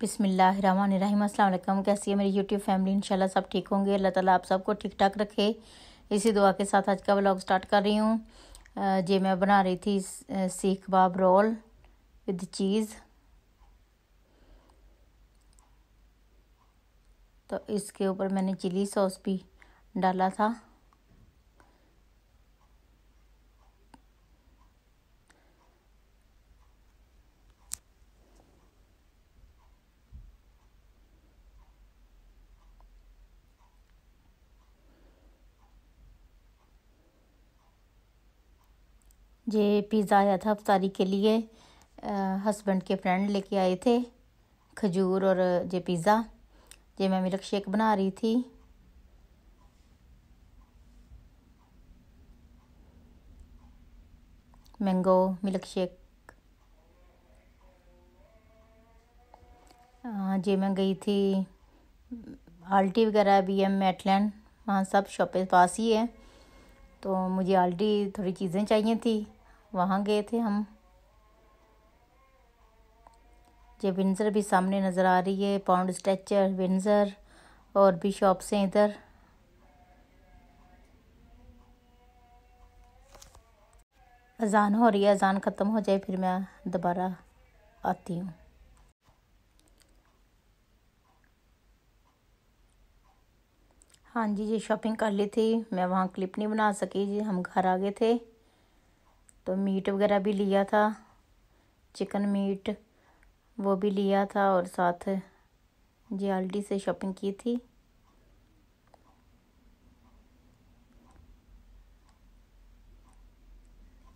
बिसमीम अल्लाम कैसी है मेरी यूट्यूब फैमिली इंशाल्लाह सब ठीक होंगे अल्लाह ताला आप सबको ठीक ठाक रखे इसी दुआ के साथ आज का ब्लॉग स्टार्ट कर रही हूँ जे मैं बना रही थी सीख कबाब रोल विद चीज़ तो इसके ऊपर मैंने चिली सॉस भी डाला था ये पिज़्ज़ा आया था अफ्तारी के लिए हस्बैंड के फ्रेंड लेके आए थे खजूर और ये पिज़्ज़ा ये मैं मिल्क शेक बना रही थी मैंगो मिल्क शेक जी मैं गई थी आल्टी वगैरह बी एम मेटलैंड वहाँ सब शॉपिंग पास ही है तो मुझे आल्टी थोड़ी चीज़ें चाहिए थी वहाँ गए थे हम ये विंजर भी सामने नज़र आ रही है पाउंड स्ट्रेचर विंजर और भी शॉप्स हैं इधर अजान हो रही है अजान ख़त्म हो जाए फिर मैं दोबारा आती हूँ हाँ जी ये शॉपिंग कर ली थी मैं वहाँ क्लिप नहीं बना सकी जी हम घर आ गए थे तो मीट वगैरह भी लिया था चिकन मीट वो भी लिया था और साथ जे से शॉपिंग की थी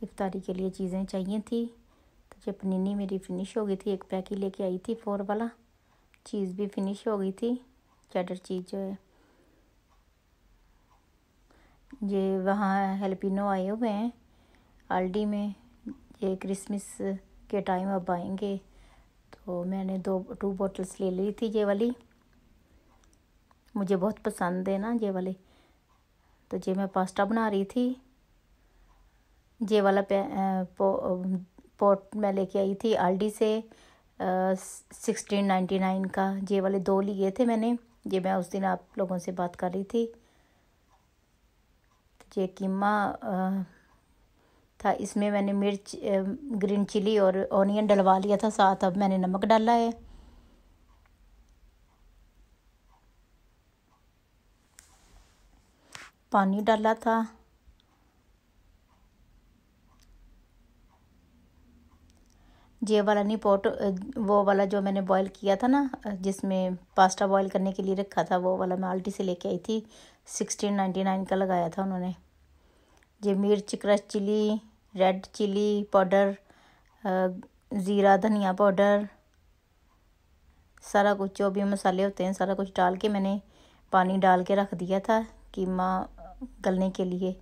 इफ्तारी के लिए चीज़ें चाहिए थी तो जब पनीनी मेरी फ़िनिश हो गई थी एक पैक ही लेके आई थी फोर वाला चीज़ भी फिनिश हो गई थी चैटर चीज़ जो है ये वहाँ हेल्पिनो आए हुए हैं आल्डी में ये क्रिसमस के टाइम अब आएंगे तो मैंने दो टू बॉटल्स ले ली थी ये वाली मुझे बहुत पसंद है ना ये वाली तो ये मैं पास्ता बना रही थी ये वाला पो, पॉट मैं लेके आई थी आल्डी से सिक्सटीन नाइन्टी नाइन का ये वाले दो लिए थे मैंने ये मैं उस दिन आप लोगों से बात कर रही थी जे ये कीमा था इसमें मैंने मिर्च ग्रीन चिली और ऑनियन डलवा लिया था साथ अब मैंने नमक डाला है पानी डाला था ये वाला नहीं पोट वो वाला जो मैंने बॉईल किया था ना जिसमें पास्ता बॉईल करने के लिए रखा था वो वाला मैं आल्टी से लेके आई थी सिक्सटीन नाइन्टी नाइन का लगाया था उन्होंने ये मिर्च crush chilli red chilli powder ज़ीरा धनिया पाउडर सारा कुछ जो भी मसाले होते हैं सारा कुछ डाल के मैंने पानी डाल के रख दिया था कीमा गलने के लिए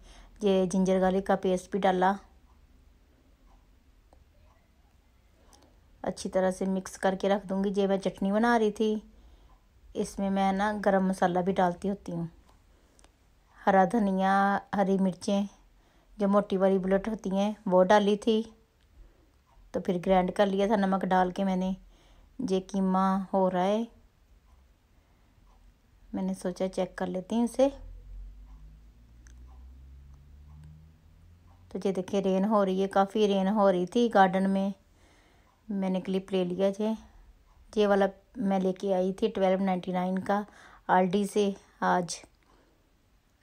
ये जिंजर गार्लिक का पेस्ट भी डाला अच्छी तरह से मिक्स करके रख दूँगी ये मैं चटनी बना रही थी इसमें मैं ना गरम मसाला भी डालती होती हूँ हरा धनिया हरी मिर्चें जो मोटी वाली बुलेट होती हैं वो डाली थी तो फिर ग्राइंड कर लिया था नमक डाल के मैंने ये कीमा हो रहा है मैंने सोचा चेक कर लेती हूँ इसे तो ये देखिए रेन हो रही है काफ़ी रेन हो रही थी गार्डन में मैंने क्लिप ले लिया जे ये वाला मैं लेके आई थी ट्वेल्व नाइन्टी नाइन का डी से आज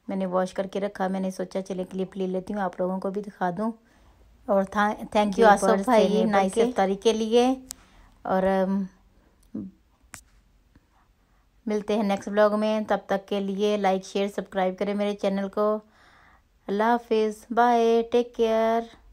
मैंने वॉश करके रखा मैंने सोचा चले क्लिप ले लेती हूँ आप लोगों को भी दिखा दूँ और थैंक यू आसफ भाई नाइस इफ्तारी के लिए और मिलते हैं नेक्स्ट ब्लॉग में तब तक के लिए लाइक शेयर सब्सक्राइब करें मेरे चैनल को अल्लाह हाफिज़ बाय टेक केयर